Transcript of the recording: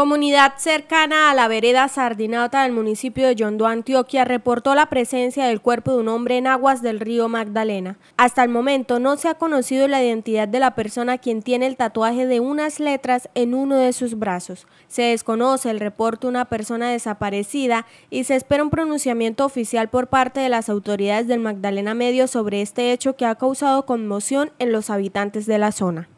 Comunidad cercana a la vereda Sardinata del municipio de Yondo, Antioquia, reportó la presencia del cuerpo de un hombre en aguas del río Magdalena. Hasta el momento no se ha conocido la identidad de la persona quien tiene el tatuaje de unas letras en uno de sus brazos. Se desconoce el reporte de una persona desaparecida y se espera un pronunciamiento oficial por parte de las autoridades del Magdalena Medio sobre este hecho que ha causado conmoción en los habitantes de la zona.